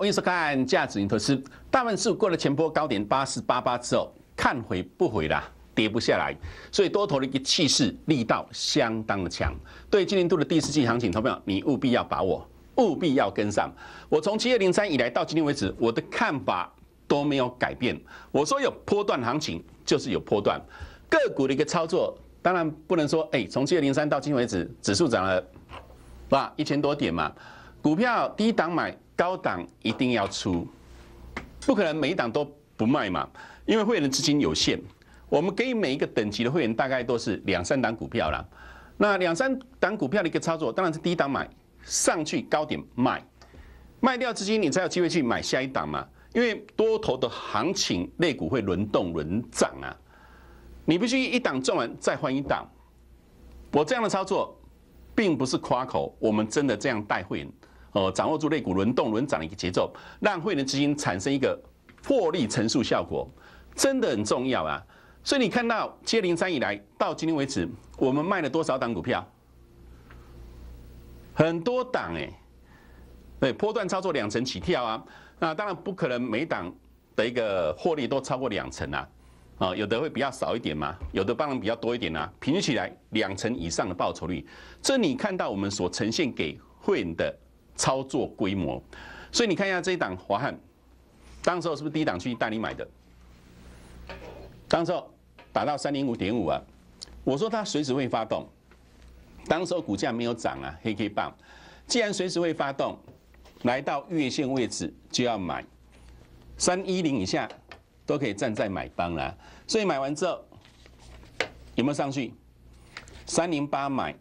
欢迎收看价值投资，大部分是过了前波高点八四八八之后，看回不回啦，跌不下来，所以多头的一个气势力道相当的强。对今年度的第四季行情，投票你务必要把握，务必要跟上。我从七月零三以来到今天为止，我的看法都没有改变。我说有波段行情，就是有波段个股的一个操作，当然不能说，哎，从七月零三到今为止，指数涨了哇一千多点嘛，股票低档买。高档一定要出，不可能每一档都不卖嘛，因为会员的资金有限。我们给每一个等级的会员大概都是两三档股票啦。那两三档股票的一个操作，当然是低档买上去高点卖，卖掉资金你才有机会去买下一档嘛。因为多头的行情类股会轮动轮涨啊，你必须一档赚完再换一档。我这样的操作并不是夸口，我们真的这样带会员。哦，掌握住类股轮动轮涨的一个节奏，让会员资金产生一个获利乘数效果，真的很重要啊！所以你看到接零三以来到今天为止，我们卖了多少档股票？很多档哎，对，波段操作两成起跳啊！那当然不可能每档的一个获利都超过两成啊！啊，有的会比较少一点嘛，有的当然比较多一点啊，平均起来两成以上的报酬率，这你看到我们所呈现给会员的。操作规模，所以你看一下这一档华汉，当时候是不是低档区带你买的？当时候打到三零五点五啊，我说它随时会发动，当时候股价没有涨啊，黑 K 棒，既然随时会发动，来到月线位置就要买，三一零以下都可以站在买方了，所以买完之后有没有上去？三零八买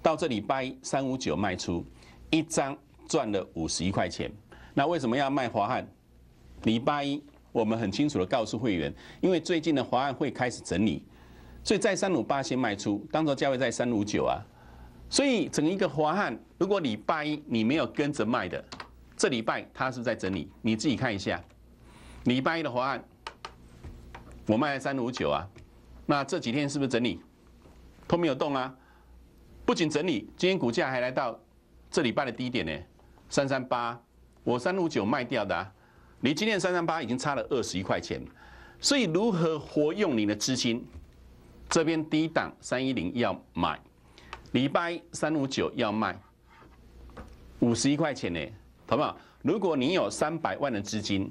到这里掰三五九卖出。一张赚了五十一块钱，那为什么要卖华汉？礼拜一我们很清楚的告诉会员，因为最近的华汉会开始整理，所以在三五八先卖出，当作价位在三五九啊。所以整一个华汉，如果礼拜一你没有跟着卖的，这礼拜它是在整理，你自己看一下。礼拜一的华汉，我卖了三五九啊，那这几天是不是整理？都没有动啊。不仅整理，今天股价还来到。这礼拜的低点呢，三三八，我三五九卖掉的，你今天三三八已经差了二十一块钱，所以如何活用你的资金？这边低档三一零要买，礼拜三五九要卖，五十一块钱呢，好不好？如果你有三百万的资金，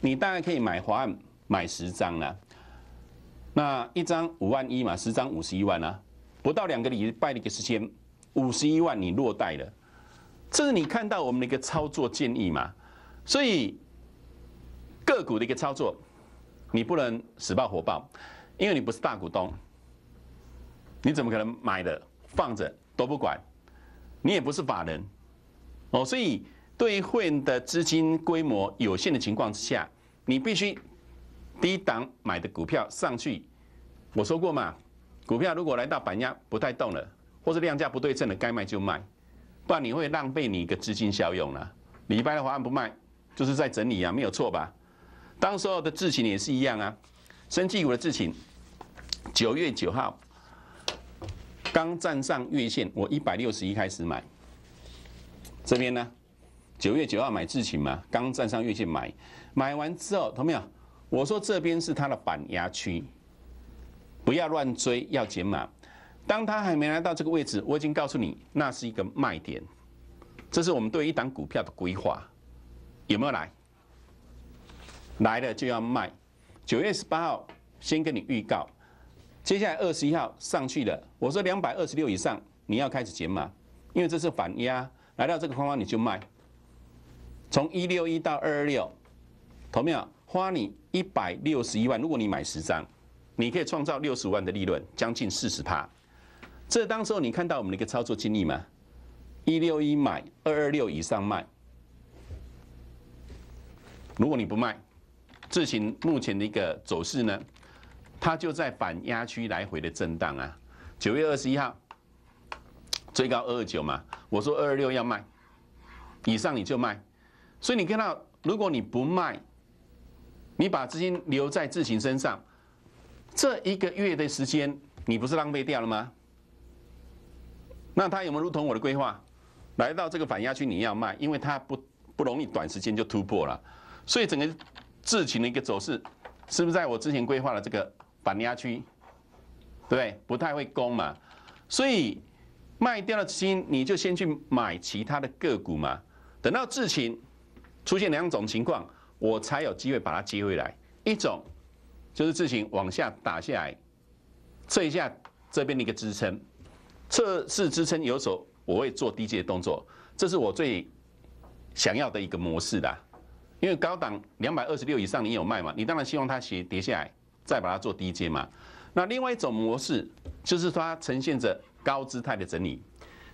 你大概可以买华岸买十张了，那一张五万一嘛，十张五十一万啊，不到两个礼拜，一个时间五十一万你落袋了。这是你看到我们的一个操作建议嘛？所以个股的一个操作，你不能死抱活抱，因为你不是大股东，你怎么可能买的放着都不管？你也不是法人，哦，所以对于会员的资金规模有限的情况之下，你必须低档买的股票上去。我说过嘛，股票如果来到板压不太动了，或者量价不对称了，该卖就卖。不然你会浪费你一个资金效用了。礼拜的华安不卖，就是在整理啊，没有错吧？当时候的智勤也是一样啊。生技股的智勤，九月九号刚站上月线，我一百六十一开始买。这边呢，九月九号买智勤嘛，刚站上月线买，买完之后，同没有？我说这边是它的板牙区，不要乱追，要减码。当他还没来到这个位置，我已经告诉你，那是一个卖点。这是我们对一档股票的规划，有没有来？来了就要卖。九月十八号先跟你预告，接下来二十一号上去了，我说两百二十六以上你要开始减码，因为这是反压，来到这个框框你就卖。从一六一到二二六，同有？花你一百六十一万，如果你买十张，你可以创造六十五万的利润，将近四十趴。这当时候你看到我们的一个操作经历嘛？一六一买，二二六以上卖。如果你不卖，自行目前的一个走势呢，它就在反压区来回的震荡啊。九月二十一号最高二二九嘛，我说二二六要卖，以上你就卖。所以你看到，如果你不卖，你把资金留在自行身上，这一个月的时间你不是浪费掉了吗？那它有没有如同我的规划，来到这个反压区你要卖，因为它不不容易短时间就突破了，所以整个滞情的一个走势，是不是在我之前规划的这个反压区，对不对？不太会攻嘛，所以卖掉了资金你就先去买其他的个股嘛，等到自情出现两种情况，我才有机会把它接回来。一种就是自情往下打下来，这一下这边的一个支撑。测试支撑有候我会做低阶动作，这是我最想要的一个模式的。因为高档两百二十六以上，你有卖嘛？你当然希望它斜跌下来，再把它做低阶嘛。那另外一种模式就是它呈现着高姿态的整理，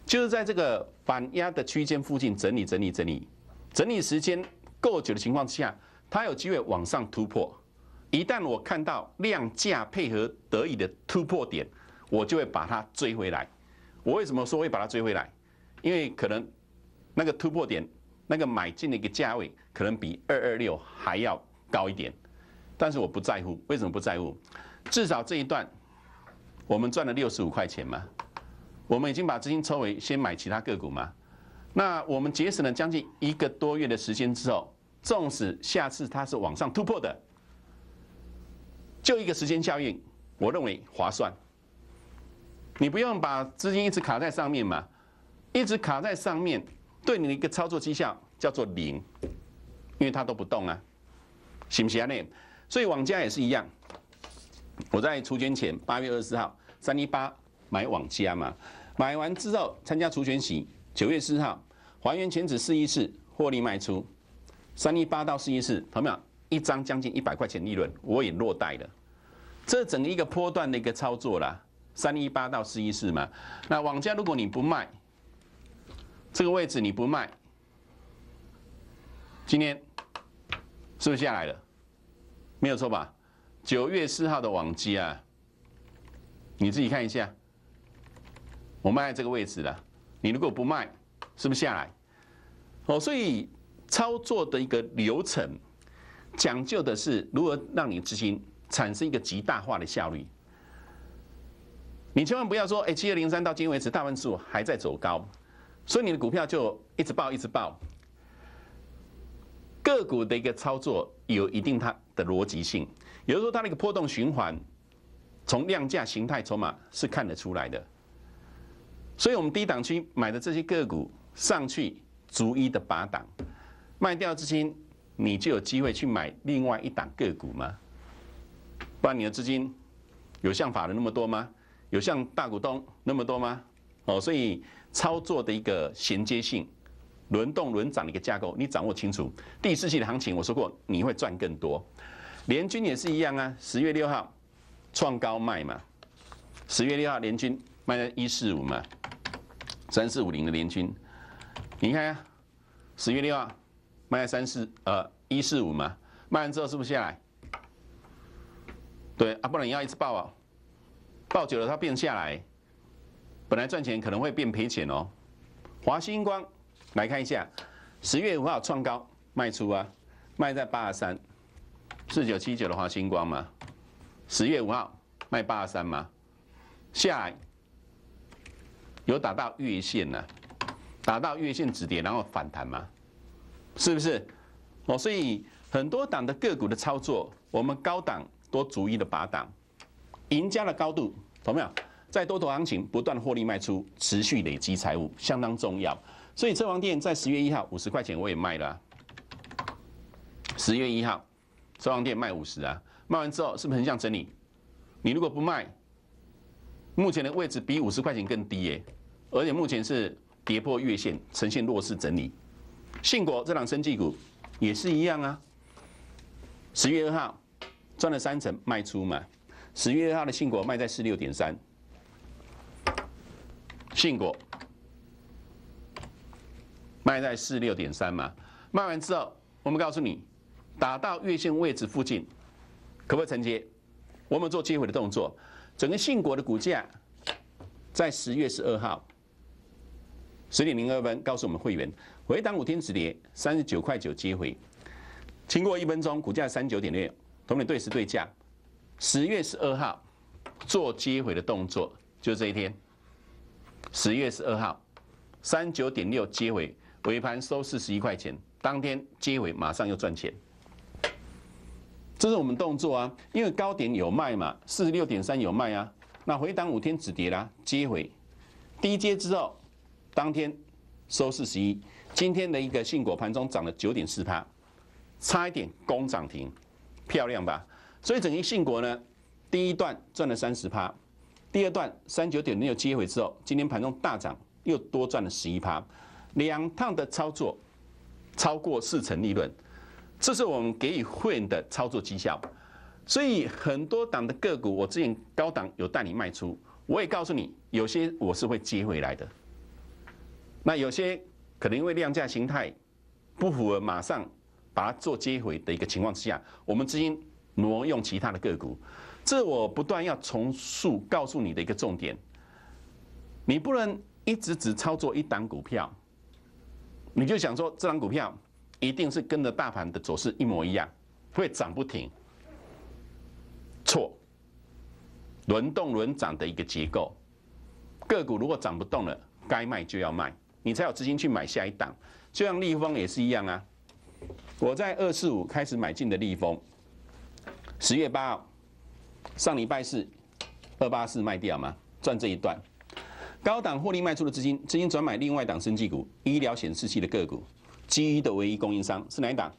就是在这个反压的区间附近整理、整理、整理，整理时间够久的情况之下，它有机会往上突破。一旦我看到量价配合得以的突破点，我就会把它追回来。我为什么说会把它追回来？因为可能那个突破点，那个买进的一个价位可能比二二六还要高一点，但是我不在乎。为什么不在乎？至少这一段我们赚了六十五块钱嘛，我们已经把资金抽回，先买其他个股嘛。那我们节省了将近一个多月的时间之后，纵使下次它是往上突破的，就一个时间效应，我认为划算。你不用把资金一直卡在上面嘛？一直卡在上面，对你的一个操作绩效叫做零，因为它都不动啊，行不行啊？那所以网价也是一样。我在除权前八月二十号三一八买网价嘛，买完之后参加除权洗，九月四号还原前指四一四获利卖出三一八到四一四，朋友们一张将近一百块钱利润，我也落袋了。这整个一个波段的一个操作啦。三一八到四一四嘛，那网价如果你不卖，这个位置你不卖，今天是不是下来了？没有错吧？九月四号的网基啊，你自己看一下，我卖这个位置了，你如果不卖，是不是下来？哦，所以操作的一个流程，讲究的是如何让你执行产生一个极大化的效率。你千万不要说，哎，七二零三到今天为止，大部分数还在走高，所以你的股票就一直爆，一直爆。个股的一个操作有一定它的逻辑性，也就是说它那个波动循环，从量价形态筹码是看得出来的。所以我们低档区买的这些个股上去，逐一的拔档，卖掉资金，你就有机会去买另外一档个股吗？不然你的资金有像法人那么多吗？有像大股东那么多吗？哦，所以操作的一个衔接性、轮动轮涨的一个架构，你掌握清楚。第四季的行情，我说过你会赚更多。联军也是一样啊，十月六号创高卖嘛，十月六号联军卖在一四五嘛，三四五零的联军，你看啊，十月六号卖在三四呃一四五嘛，卖完之后是不是下来？对，啊不然你要一次爆啊。抱久了它变下来，本来赚钱可能会变赔钱哦。华星光来看一下，十月五号创高卖出啊，卖在八十三，四九七九的华星光嘛，十月五号卖八十三嘛，下有打到月线啊，打到月线止跌然后反弹嘛，是不是？哦，所以很多档的个股的操作，我们高档都逐一的把档。赢家的高度，懂没有？在多头行情不断获利卖出，持续累积财务相当重要。所以，车王店在十月一号五十块钱我也卖了。十月一号，车王店卖五十啊，卖完之后是不是很想整理？你如果不卖，目前的位置比五十块钱更低耶，而且目前是跌破月线，呈现弱势整理。信国这两升绩股也是一样啊。十月二号赚了三成卖出嘛。十月它的信果卖在四六点三，信果卖在四六点三嘛，卖完之后，我们告诉你打到月线位置附近，可不可以承接？我们做接回的动作，整个信果的股价在十月十二号十点零二分告诉我们会员回档五天止跌三十九块九接回，经过一分钟股价三九点六，同点对时对价。十月十二号做接回的动作，就这一天。十月十二号，三九点六接回，尾盘收四十一块钱，当天接回马上又赚钱。这是我们动作啊，因为高点有卖嘛，四十六点三有卖啊，那回档五天止跌啦，接回低接之后，当天收四十一。今天的一个信果盘中涨了九点四帕，差一点攻涨停，漂亮吧？所以整一信国呢，第一段赚了三十趴，第二段三九点六接回之后，今天盘中大涨又多赚了十一趴，两趟的操作超过四成利润，这是我们给予会员的操作绩效。所以很多档的个股，我之前高档有带你卖出，我也告诉你，有些我是会接回来的。那有些可能因为量价形态不符合，马上把它做接回的一个情况之下，我们资金挪用其他的个股，这我不断要重述告诉你的一个重点。你不能一直只操作一档股票，你就想说这档股票一定是跟着大盘的走势一模一样，会涨不停。错，轮动轮涨的一个结构，个股如果涨不动了，该卖就要卖，你才有资金去买下一档。就像立丰也是一样啊，我在二四五开始买进的立丰，十月八，上礼拜是二八四卖掉吗？赚这一段，高档获利卖出的资金，资金转买另外档升技股，医疗显示器的个股，基的唯一供应商是哪一档？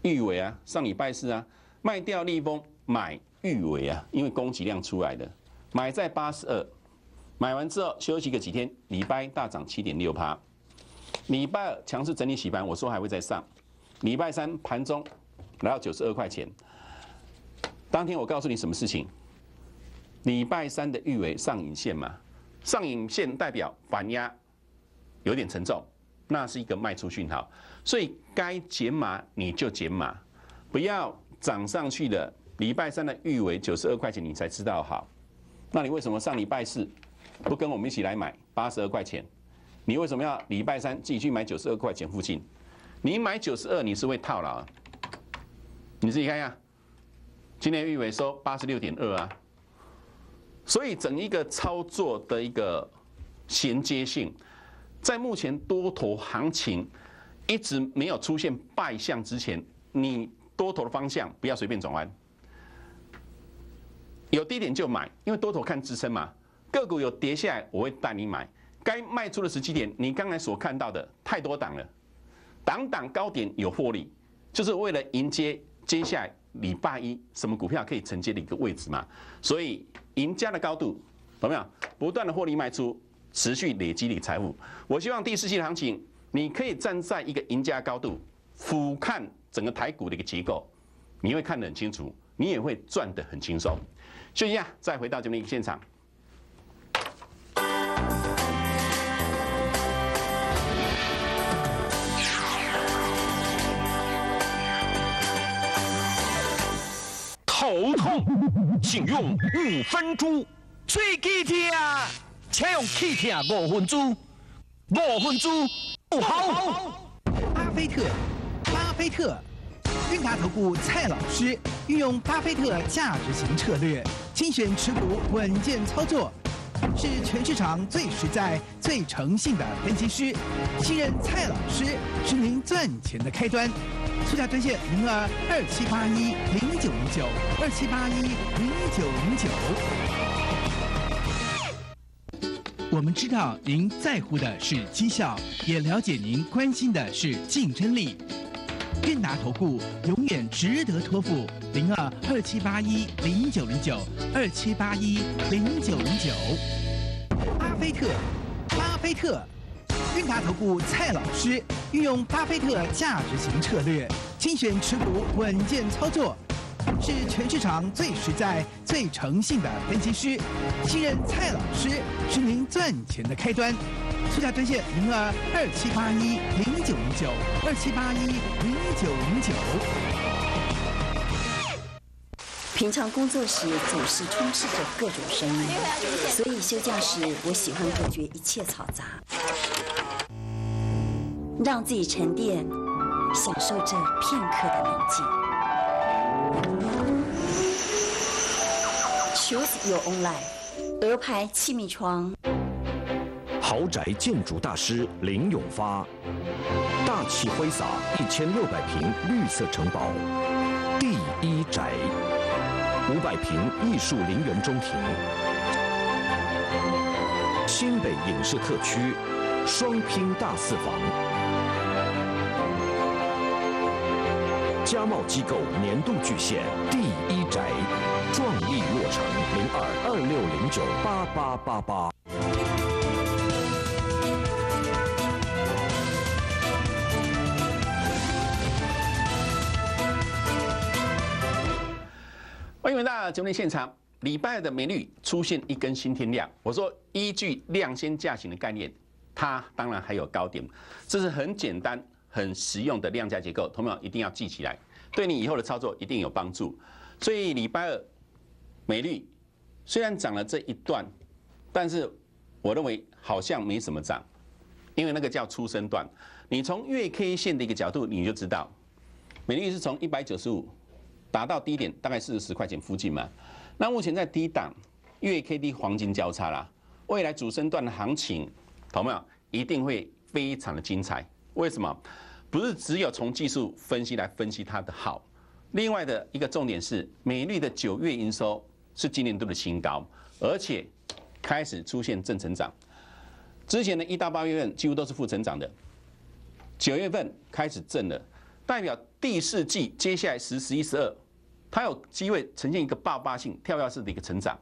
裕伟啊，上礼拜四啊卖掉立丰，买裕伟啊，因为供给量出来的，买在八十二，买完之后休息个几天，礼拜大涨七点六趴，礼拜二强势整理洗盘，我说还会再上，礼拜三盘中。来到九十二块钱，当天我告诉你什么事情？礼拜三的预为上影线嘛，上影线代表反压，有点沉重，那是一个卖出讯号，所以该减码你就减码，不要涨上去的。礼拜三的预为九十二块钱，你才知道好。那你为什么上礼拜四不跟我们一起来买八十二块钱？你为什么要礼拜三自己去买九十二块钱附近？你买九十二你是会套啊。你自己看一下，今天预尾收八十六点二啊。所以整一个操作的一个衔接性，在目前多头行情一直没有出现败相之前，你多头的方向不要随便转弯，有低点就买，因为多头看支撑嘛。个股有跌下来，我会带你买。该卖出的时机点，你刚才所看到的太多档了，档档高点有获利，就是为了迎接。接下来礼拜一什么股票可以承接的一个位置嘛？所以赢家的高度，懂没有？不断的获利卖出，持续累积你财富。我希望第四季的行情，你可以站在一个赢家高度，俯瞰整个台股的一个结构，你会看得很清楚，你也会赚得很轻松。休息一下，再回到这边一个现场。头痛，请用五分钟；嘴气疼，请用气疼五分钟。五分钟，好。巴菲特，巴菲特，韵达投顾蔡老师运用巴菲特价值型策略，精选持股，稳健操作，是全市场最实在、最诚信的分析师。信任蔡老师，是您赚钱的开端。出价专线零二二七八一零。九五九二七八一零九零九，我们知道您在乎的是绩效，也了解您关心的是竞争力。韵达投顾永远值得托付，零二二七八一零九零九二七八一零九零九。巴菲特，巴菲特，韵达投顾蔡老师运用巴菲特价值型策略，精选持股，稳健操作。是全市场最实在、最诚信的分析师，新人蔡老师是您赚钱的开端。暑价专线：零二二七八一零九零九二七八一零九零九。平常工作时总是充斥着各种声音，所以休假时我喜欢隔绝一切嘈杂，让自己沉淀，享受这片刻的宁静。Choose your own life。德牌七米窗。豪宅建筑大师林永发。大气挥洒一千六百平绿色城堡。第一宅。五百平艺术林园中庭。新北影视特区，双拼大四房。家茂机构年度巨献，第一宅。壮丽落成，零二二六零九八八八八。欢迎回到节目现场。礼拜二的美女出现一根新天量，我说依据量先价行的概念，它当然还有高点，这是很简单很实用的量价结构，朋友们一定要记起来，对你以后的操作一定有帮助。所以礼拜二。美绿虽然涨了这一段，但是我认为好像没什么涨，因为那个叫初升段。你从月 K 线的一个角度，你就知道，美绿是从一百九十五达到低点，大概四十块钱附近嘛。那目前在低档，月 K D 黄金交叉啦。未来主升段的行情，朋友们一定会非常的精彩。为什么？不是只有从技术分析来分析它的好，另外的一个重点是美绿的九月营收。是今年度的新高，而且开始出现正成长。之前的一到八月份几乎都是负成长的，九月份开始正了，代表第四季接下来十、十一、十二，它有机会呈现一个爆发性、跳跃式的一个成长。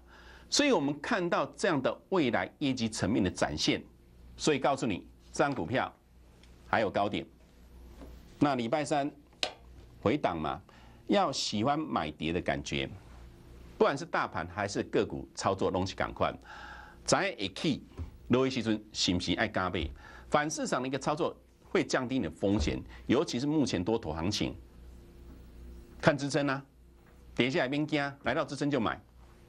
所以，我们看到这样的未来业绩层面的展现，所以告诉你，这张股票还有高点。那礼拜三回档嘛，要喜欢买跌的感觉。不管是大盘还是个股操作，弄起赶快。在一起落一时村是不是爱加倍反市场的一个操作会降低你的风险，尤其是目前多头行情，看支撑啊，跌下来边加，来到支撑就买，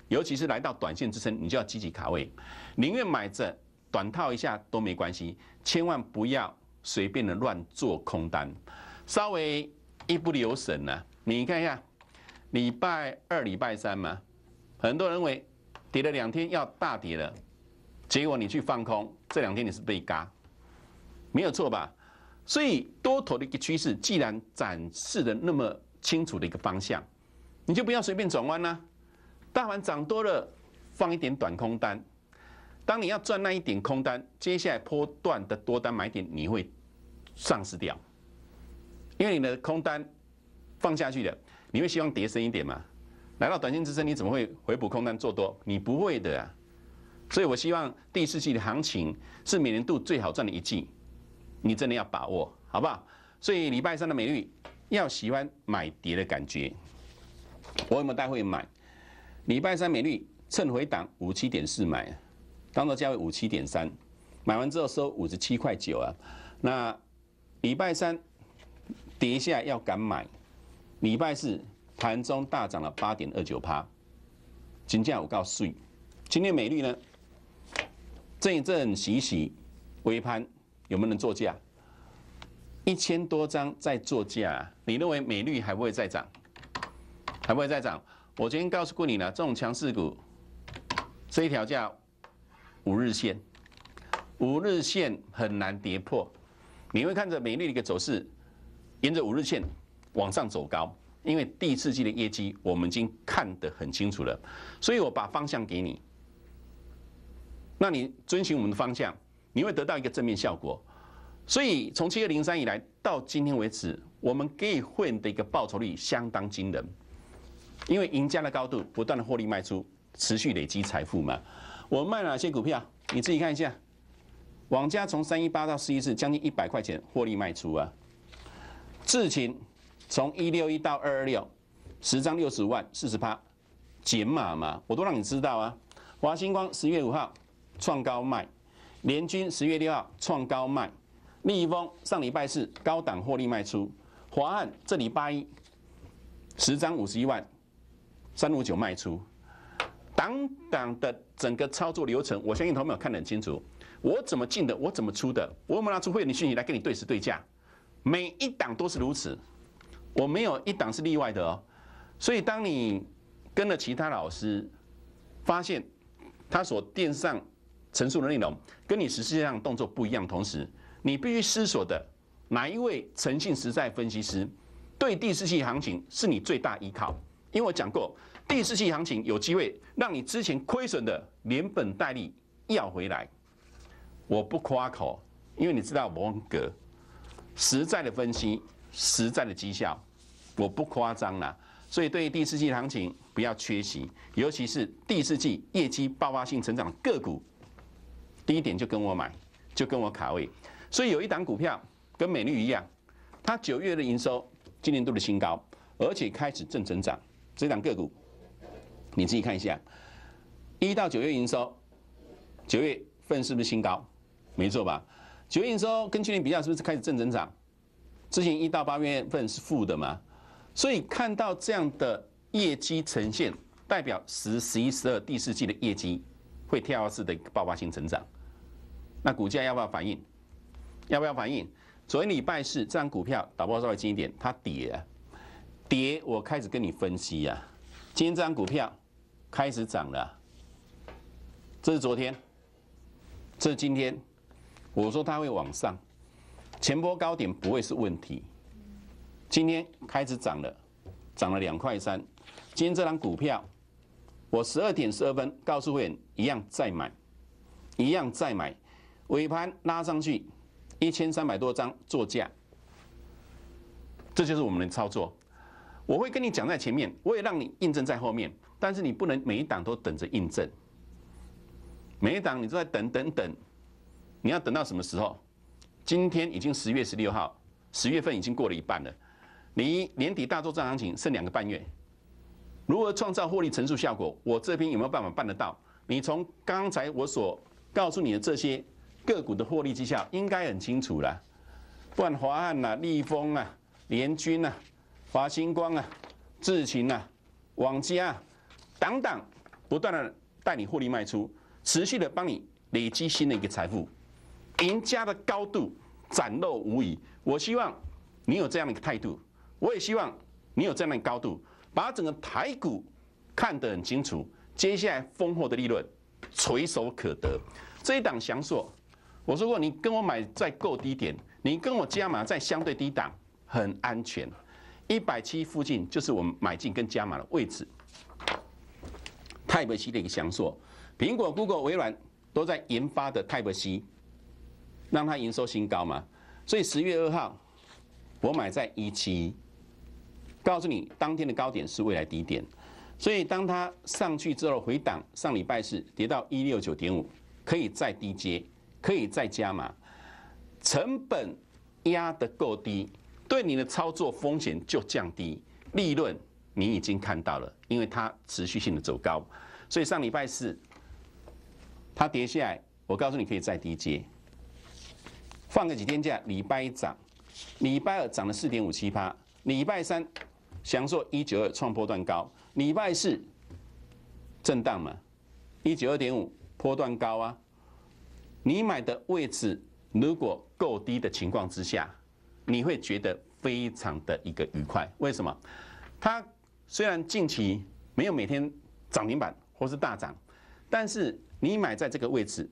尤其是来到短线支撑，你就要积极卡位，宁愿买着短套一下都没关系，千万不要随便的乱做空单，稍微一不留神呢，你看一下。礼拜二、礼拜三嘛，很多人认为跌了两天要大跌了，结果你去放空，这两天你是被嘎，没有错吧？所以多头的一个趋势既然展示的那么清楚的一个方向，你就不要随便转弯啦。大盘涨多了，放一点短空单。当你要赚那一点空单，接下来波段的多单买点，你会丧失掉，因为你的空单放下去了。你会希望跌深一点吗？来到短线支撑，你怎么会回补空单做多？你不会的啊！所以我希望第四季的行情是每年度最好赚的一季，你真的要把握，好不好？所以礼拜三的美绿要喜欢买跌的感觉，我有没有带会买？礼拜三美绿趁回档五七点四买，当做价位五七点三，买完之后收五十七块九啊。那礼拜三跌下要敢买。礼拜四盘中大涨了八点二九趴，金价我告诉，你，今天美绿呢，振一振洗一洗，尾盘有没有人做价？一千多张在做价，你认为美绿还会再涨？还会再涨？我今天告诉过你了，这种强势股，这一条价五日线，五日线很难跌破。你会看着美绿的一个走势，沿着五日线。往上走高，因为第四季的业绩我们已经看得很清楚了，所以我把方向给你，那你遵循我们的方向，你会得到一个正面效果。所以从七月零三以来到今天为止，我们给会员的一个报酬率相当惊人，因为赢家的高度不断的获利卖出，持续累积财富嘛。我卖哪些股票？你自己看一下，往家从三一八到四一四，将近一百块钱获利卖出啊，智勤。从一六一到二二六，十张六十万四十趴，减码嘛，我都让你知道啊。华星光十月五号创高卖，联军十月六号创高卖，立丰上礼拜四高档获利卖出，华汉这礼拜一十张五十一万三五九卖出，档档的整个操作流程，我相信他们有看得很清楚，我怎么进的，我怎么出的，我有拿出会员的讯息来跟你对时对价，每一档都是如此。我没有一档是例外的哦，所以当你跟了其他老师，发现他所垫上陈述的内容跟你实际上动作不一样，同时你必须思索的哪一位诚信实在分析师对第四季行情是你最大依靠。因为我讲过第四季行情有机会让你之前亏损的连本带利要回来，我不夸口，因为你知道芒格实在的分析，实在的绩效。我不夸张啦。所以对于第四季行情不要缺席，尤其是第四季业绩爆发性成长个股，第一点就跟我买，就跟我卡位。所以有一档股票跟美丽一样，它九月的营收今年度的新高，而且开始正增长。这档个股你自己看一下，一到九月营收，九月份是不是新高？没错吧？九月营收跟去年比较是不是开始正增长？之前一到八月份是负的嘛？所以看到这样的业绩呈现，代表十、十一、十二第四季的业绩会跳跃式的爆发性成长。那股价要不要反应？要不要反应？昨天礼拜四这张股票打包稍微近一点，它跌，跌我开始跟你分析呀。今天这张股票开始涨了，这是昨天，这是今天。我说它会往上，前波高点不会是问题。今天开始涨了，涨了两块三。今天这张股票，我十二点十二分告诉会员，一样再买，一样再买。尾盘拉上去，一千三百多张做价。这就是我们的操作。我会跟你讲在前面，我也让你印证在后面。但是你不能每一档都等着印证，每一档你都在等等等。你要等到什么时候？今天已经十月十六号，十月份已经过了一半了。你年底大做战行情剩两个半月，如何创造获利乘数效果？我这边有没有办法办得到？你从刚才我所告诉你的这些个股的获利绩效，应该很清楚了。不管华汉啊、立丰啊、联军啊、华星光啊、智勤啊、网佳等等，不断的带你获利卖出，持续的帮你累积新的一个财富，赢家的高度展露无遗。我希望你有这样的一个态度。我也希望你有这样的高度，把整个台股看得很清楚。接下来丰厚的利润垂手可得。这一档降索，我说过，你跟我买在够低点，你跟我加码在相对低档很安全。一百七附近就是我们买进跟加码的位置。泰柏西的一个降索，苹果、Google、微软都在研发的泰柏西，让它营收新高嘛。所以十月二号，我买在一七。告诉你，当天的高点是未来低点，所以当它上去之后回档，上礼拜四跌到一六九点五，可以再低接，可以再加码，成本压得够低，对你的操作风险就降低，利润你已经看到了，因为它持续性的走高，所以上礼拜四它跌下来，我告诉你可以再低接，放个几天假，礼拜一涨，礼拜二涨了四点五七趴，礼拜三。享受一九二创波段高，礼拜四震荡嘛，一九二点五波段高啊。你买的位置如果够低的情况之下，你会觉得非常的一个愉快。为什么？它虽然近期没有每天涨停板或是大涨，但是你买在这个位置，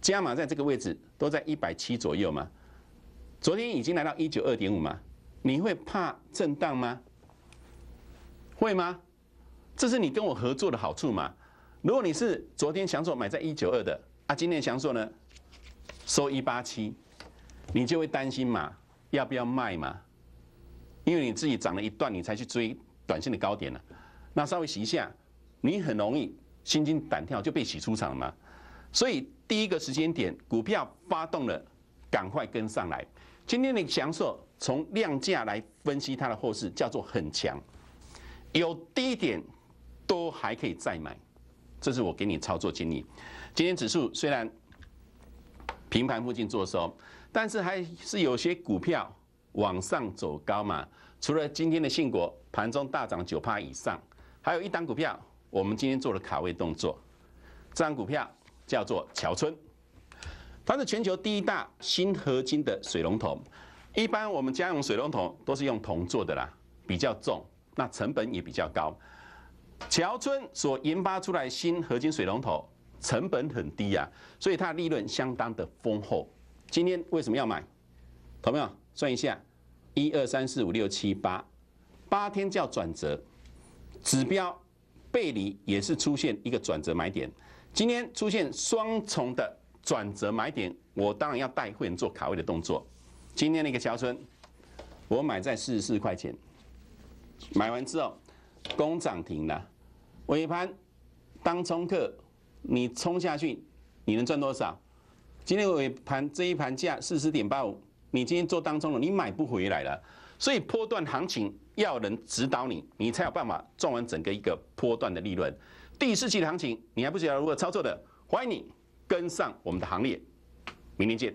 加码在这个位置都在一百七左右嘛。昨天已经来到一九二点五嘛，你会怕震荡吗？会吗？这是你跟我合作的好处嘛？如果你是昨天强说买在一九二的啊，今天强说呢收一八七，你就会担心嘛，要不要卖嘛？因为你自己涨了一段，你才去追短线的高点了，那稍微洗一下，你很容易心惊胆跳就被洗出场嘛。所以第一个时间点，股票发动了，赶快跟上来。今天你强索从量价来分析它的后市，叫做很强。有低点都还可以再买，这是我给你操作经历，今天指数虽然平盘附近做收，但是还是有些股票往上走高嘛。除了今天的信国盘中大涨九趴以上，还有一档股票，我们今天做了卡位动作。这张股票叫做乔春，它是全球第一大锌合金的水龙头。一般我们家用水龙头都是用铜做的啦，比较重。那成本也比较高，桥村所研发出来新合金水龙头成本很低啊，所以它利润相当的丰厚。今天为什么要买？朋友算一下，一二三四五六七八，八天叫转折，指标背离也是出现一个转折买点。今天出现双重的转折买点，我当然要带会员做卡位的动作。今天那个桥村，我买在四十四块钱。买完之后，攻涨停了，尾盘当冲客，你冲下去，你能赚多少？今天尾盘这一盘价四十点八五，你今天做当中了，你买不回来了，所以波段行情要人指导你，你才有办法赚完整个一个波段的利润。第四季的行情你还不知道如何操作的，欢迎你跟上我们的行列，明天见。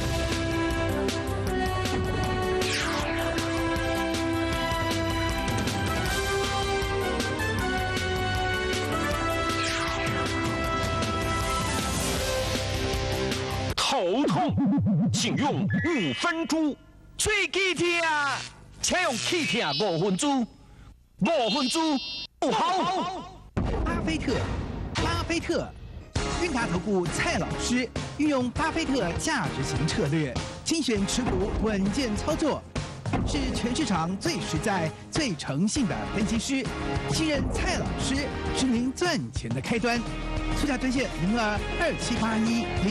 请用五分钟吹气听，请用气听五分钟，五分钟。好。巴菲特，巴菲特，韵达投顾蔡老师运用巴菲特价值型策略，精选持股稳健操作，是全市场最实在、最诚信的分析师。信任蔡老师，是您赚钱的开端。出价专线零二二七八一。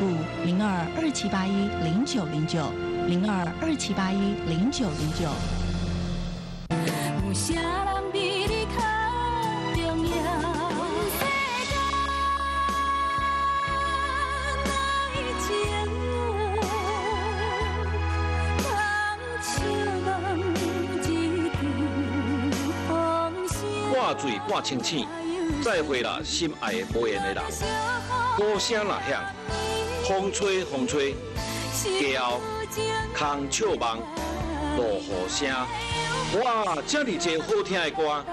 五零二二七八一零九零九，零二二七八一零九零九。半醉半清醒，再会了心爱的无缘的人，声呐响。风吹，风吹，叫空笑梦，落雨声，哇，这么多好听的歌。